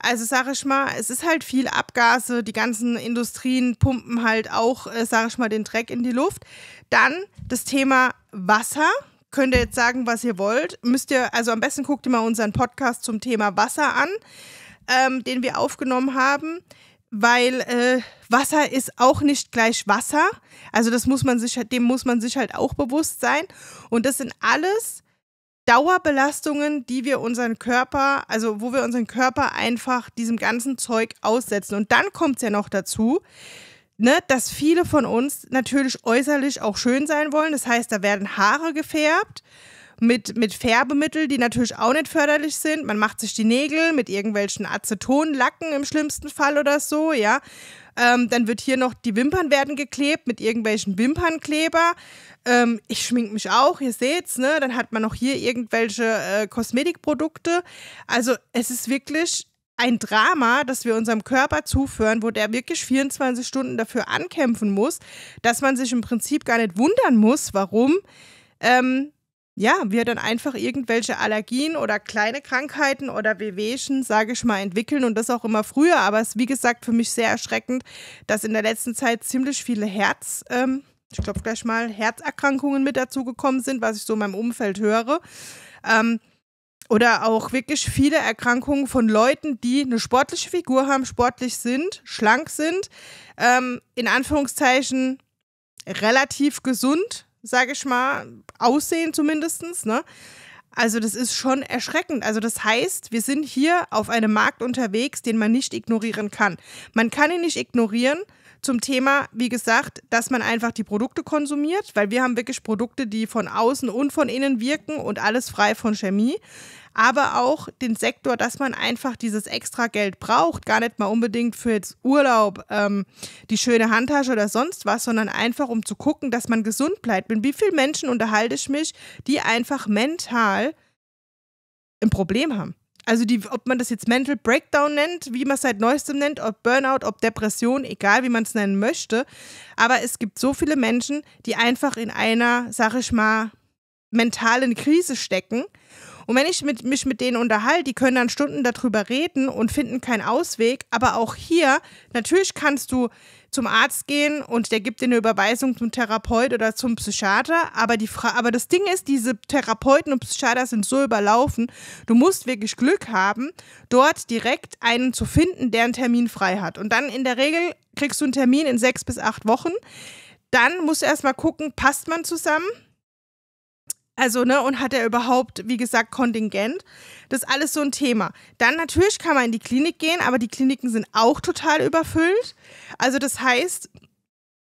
Also sag ich mal, es ist halt viel Abgase, die ganzen Industrien pumpen halt auch, äh, sag ich mal, den Dreck in die Luft. Dann das Thema Wasser. Könnt ihr jetzt sagen, was ihr wollt. Müsst ihr, also am besten guckt ihr mal unseren Podcast zum Thema Wasser an, ähm, den wir aufgenommen haben weil äh, Wasser ist auch nicht gleich Wasser. Also das muss man sich, dem muss man sich halt auch bewusst sein. Und das sind alles Dauerbelastungen, die wir unseren Körper, also wo wir unseren Körper einfach diesem ganzen Zeug aussetzen. Und dann kommt es ja noch dazu, ne, dass viele von uns natürlich äußerlich auch schön sein wollen. Das heißt, da werden Haare gefärbt mit, mit Färbemitteln, die natürlich auch nicht förderlich sind. Man macht sich die Nägel mit irgendwelchen Acetonlacken im schlimmsten Fall oder so, ja. Ähm, dann wird hier noch, die Wimpern werden geklebt mit irgendwelchen Wimpernkleber. Ähm, ich schminke mich auch, ihr seht's, ne? Dann hat man noch hier irgendwelche äh, Kosmetikprodukte. Also es ist wirklich ein Drama, das wir unserem Körper zuführen, wo der wirklich 24 Stunden dafür ankämpfen muss, dass man sich im Prinzip gar nicht wundern muss, warum ähm, ja, wir dann einfach irgendwelche Allergien oder kleine Krankheiten oder Wehwehchen, sage ich mal, entwickeln und das auch immer früher. Aber es ist, wie gesagt, für mich sehr erschreckend, dass in der letzten Zeit ziemlich viele Herz, ähm, ich glaube gleich mal, Herzerkrankungen mit dazugekommen sind, was ich so in meinem Umfeld höre. Ähm, oder auch wirklich viele Erkrankungen von Leuten, die eine sportliche Figur haben, sportlich sind, schlank sind, ähm, in Anführungszeichen relativ gesund, sage ich mal, aussehen zumindest. Ne? Also das ist schon erschreckend. Also das heißt, wir sind hier auf einem Markt unterwegs, den man nicht ignorieren kann. Man kann ihn nicht ignorieren zum Thema, wie gesagt, dass man einfach die Produkte konsumiert, weil wir haben wirklich Produkte, die von außen und von innen wirken und alles frei von Chemie aber auch den Sektor, dass man einfach dieses extra Geld braucht, gar nicht mal unbedingt für jetzt Urlaub, ähm, die schöne Handtasche oder sonst was, sondern einfach um zu gucken, dass man gesund bleibt. Mit wie vielen Menschen unterhalte ich mich, die einfach mental ein Problem haben? Also die, ob man das jetzt Mental Breakdown nennt, wie man es seit neuestem nennt, ob Burnout, ob Depression, egal wie man es nennen möchte. Aber es gibt so viele Menschen, die einfach in einer, sag ich mal, mentalen Krise stecken und wenn ich mit, mich mit denen unterhalte, die können dann Stunden darüber reden und finden keinen Ausweg. Aber auch hier, natürlich kannst du zum Arzt gehen und der gibt dir eine Überweisung zum Therapeut oder zum Psychiater. Aber, die aber das Ding ist, diese Therapeuten und Psychiater sind so überlaufen. Du musst wirklich Glück haben, dort direkt einen zu finden, der einen Termin frei hat. Und dann in der Regel kriegst du einen Termin in sechs bis acht Wochen. Dann musst du erstmal gucken, passt man zusammen? Also, ne, und hat er überhaupt, wie gesagt, Kontingent? Das ist alles so ein Thema. Dann natürlich kann man in die Klinik gehen, aber die Kliniken sind auch total überfüllt. Also, das heißt,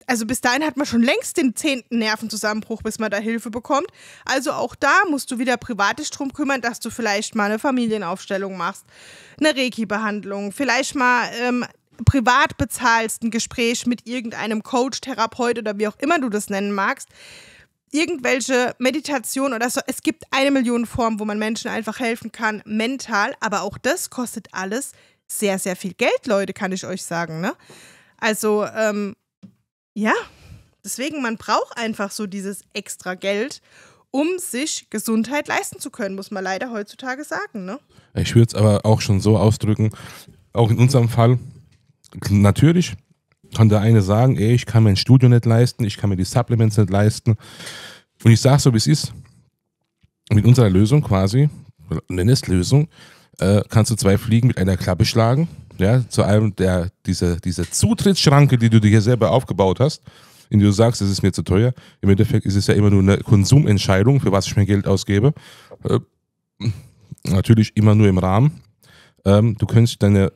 also bis dahin hat man schon längst den zehnten Nervenzusammenbruch, bis man da Hilfe bekommt. Also auch da musst du wieder privat dich drum kümmern, dass du vielleicht mal eine Familienaufstellung machst, eine Reiki-Behandlung, vielleicht mal ähm, privat bezahlst ein Gespräch mit irgendeinem Coach, Therapeut oder wie auch immer du das nennen magst irgendwelche Meditation oder so. Es gibt eine Million Formen, wo man Menschen einfach helfen kann, mental, aber auch das kostet alles sehr, sehr viel Geld, Leute, kann ich euch sagen. Ne? Also, ähm, ja, deswegen, man braucht einfach so dieses extra Geld, um sich Gesundheit leisten zu können, muss man leider heutzutage sagen. Ne? Ich würde es aber auch schon so ausdrücken, auch in unserem Fall, natürlich kann der eine sagen, ey, ich kann mir ein Studio nicht leisten, ich kann mir die Supplements nicht leisten. Und ich sage so, wie es ist. Mit unserer Lösung quasi, nenn es Lösung, äh, kannst du zwei Fliegen mit einer Klappe schlagen. Ja, zu allem der, diese, diese Zutrittsschranke, die du dir hier selber aufgebaut hast, in der du sagst, es ist mir zu teuer. Im Endeffekt ist es ja immer nur eine Konsumentscheidung, für was ich mein Geld ausgebe. Äh, natürlich immer nur im Rahmen. Ähm, du könntest deine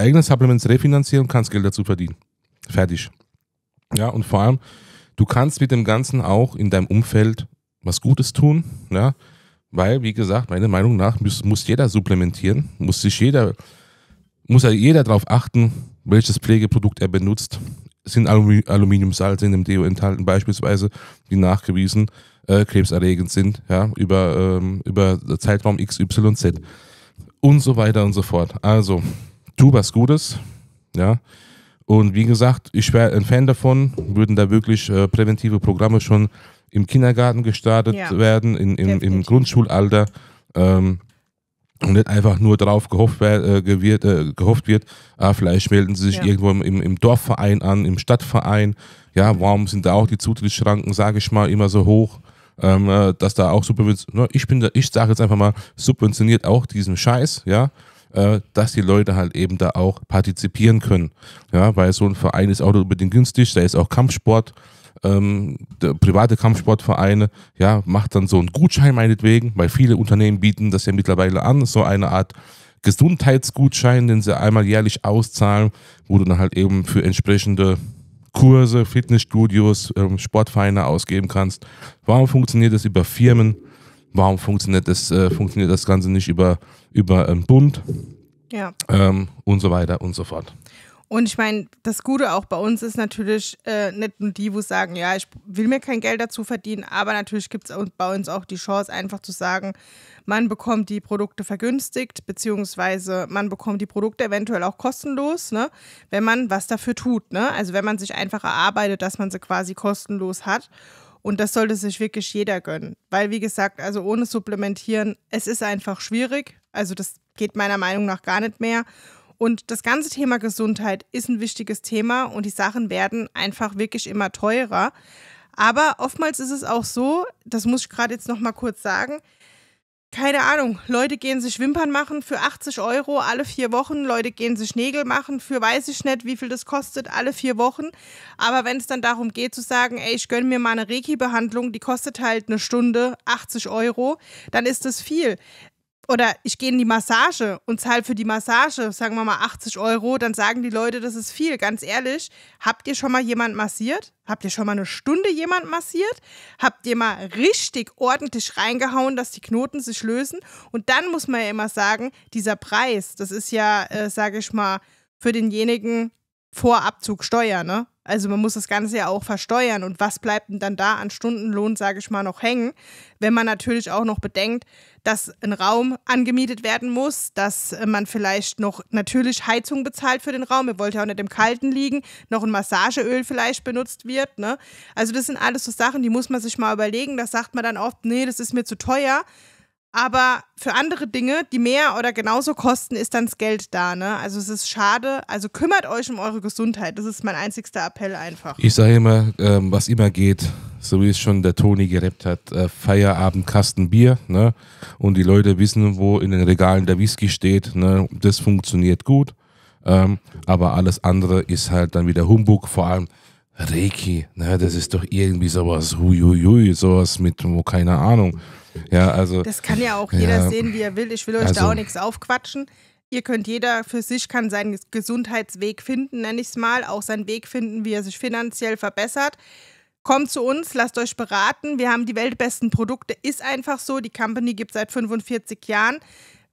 eigene Supplements refinanzieren und kannst Geld dazu verdienen. Fertig. Ja, und vor allem, du kannst mit dem Ganzen auch in deinem Umfeld was Gutes tun, ja, weil, wie gesagt, meiner Meinung nach muss, muss jeder supplementieren, muss sich jeder, muss jeder darauf achten, welches Pflegeprodukt er benutzt. Sind Alumi Aluminiumsalze in dem Deo enthalten, beispielsweise, die nachgewiesen äh, krebserregend sind, ja, über, ähm, über Zeitraum XYZ und so weiter und so fort. Also, tu was Gutes. Ja. Und wie gesagt, ich wäre ein Fan davon, würden da wirklich äh, präventive Programme schon im Kindergarten gestartet ja. werden, in, im, im Grundschulalter. Ähm, und nicht einfach nur darauf gehofft, äh, gewirrt, äh, gehofft wird, ah, vielleicht melden sie sich ja. irgendwo im, im, Dorfverein an, im Stadtverein. Ja, warum sind da auch die Zutrittsschranken, sage ich mal, immer so hoch? Ähm, äh, dass da auch subventioniert, ne, ich bin da, ich sage jetzt einfach mal, subventioniert auch diesen Scheiß, ja äh, dass die Leute halt eben da auch partizipieren können. Ja, weil so ein Verein ist auch unbedingt günstig, da ist auch Kampfsport. Ähm, private Kampfsportvereine, ja, macht dann so einen Gutschein meinetwegen, weil viele Unternehmen bieten das ja mittlerweile an, so eine Art Gesundheitsgutschein, den sie einmal jährlich auszahlen, wo du dann halt eben für entsprechende Kurse, Fitnessstudios, ähm, Sportvereine ausgeben kannst. Warum funktioniert das über Firmen? Warum funktioniert das, äh, funktioniert das Ganze nicht über über einen ähm, Bund ja. ähm, und so weiter und so fort. Und ich meine, das Gute auch bei uns ist natürlich äh, nicht nur die, wo sagen, ja, ich will mir kein Geld dazu verdienen, aber natürlich gibt es bei uns auch die Chance, einfach zu sagen, man bekommt die Produkte vergünstigt, beziehungsweise man bekommt die Produkte eventuell auch kostenlos, ne, wenn man was dafür tut. Ne? Also wenn man sich einfach erarbeitet, dass man sie quasi kostenlos hat. Und das sollte sich wirklich jeder gönnen. Weil, wie gesagt, also ohne Supplementieren, es ist einfach schwierig. Also das geht meiner Meinung nach gar nicht mehr. Und das ganze Thema Gesundheit ist ein wichtiges Thema und die Sachen werden einfach wirklich immer teurer. Aber oftmals ist es auch so, das muss ich gerade jetzt nochmal kurz sagen, keine Ahnung, Leute gehen sich Wimpern machen für 80 Euro alle vier Wochen, Leute gehen sich Nägel machen für weiß ich nicht, wie viel das kostet, alle vier Wochen. Aber wenn es dann darum geht zu sagen, ey, ich gönne mir mal eine Reiki-Behandlung, die kostet halt eine Stunde 80 Euro, dann ist das viel oder ich gehe in die Massage und zahle für die Massage, sagen wir mal 80 Euro, dann sagen die Leute, das ist viel. Ganz ehrlich, habt ihr schon mal jemand massiert? Habt ihr schon mal eine Stunde jemand massiert? Habt ihr mal richtig ordentlich reingehauen, dass die Knoten sich lösen? Und dann muss man ja immer sagen, dieser Preis, das ist ja, äh, sage ich mal, für denjenigen vor Abzug Steuer, ne? Also man muss das Ganze ja auch versteuern und was bleibt denn dann da an Stundenlohn, sage ich mal, noch hängen, wenn man natürlich auch noch bedenkt, dass ein Raum angemietet werden muss, dass äh, man vielleicht noch natürlich Heizung bezahlt für den Raum, ihr wollt ja auch nicht im Kalten liegen, noch ein Massageöl vielleicht benutzt wird. Ne? Also das sind alles so Sachen, die muss man sich mal überlegen, das sagt man dann oft, nee, das ist mir zu teuer, aber für andere Dinge, die mehr oder genauso kosten, ist dann das Geld da. Ne? Also es ist schade. Also kümmert euch um eure Gesundheit. Das ist mein einzigster Appell einfach. Ich sage immer, ähm, was immer geht, so wie es schon der Toni gerappt hat, äh, Feierabend Kasten Bier. Ne? Und die Leute wissen, wo in den Regalen der Whisky steht. Ne? Das funktioniert gut. Ähm, aber alles andere ist halt dann wieder Humbug. Vor allem Reiki. Ne? Das ist doch irgendwie sowas, hui, hui, hui, sowas mit, wo keine Ahnung ja, also. Das kann ja auch jeder ja, sehen, wie er will. Ich will euch also, da auch nichts aufquatschen. Ihr könnt jeder für sich kann seinen Gesundheitsweg finden, nenne ich es mal, auch seinen Weg finden, wie er sich finanziell verbessert. Kommt zu uns, lasst euch beraten. Wir haben die weltbesten Produkte, ist einfach so. Die Company gibt es seit 45 Jahren.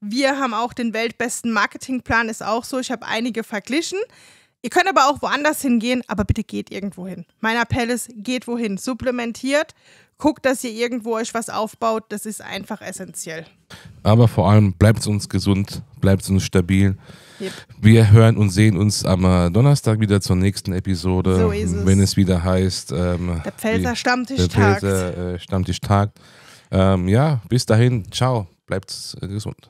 Wir haben auch den weltbesten Marketingplan, ist auch so. Ich habe einige verglichen. Ihr könnt aber auch woanders hingehen, aber bitte geht irgendwo hin. Mein Appell ist, geht wohin. Supplementiert, guckt, dass ihr irgendwo euch was aufbaut. Das ist einfach essentiell. Aber vor allem bleibt uns gesund, bleibt uns stabil. Yep. Wir hören und sehen uns am äh, Donnerstag wieder zur nächsten Episode, so es. wenn es wieder heißt. Ähm, der Pfälzer Stammtisch tagt. Der Pfälzer äh, Stammtisch tagt. Ähm, ja, bis dahin, ciao, bleibt äh, gesund.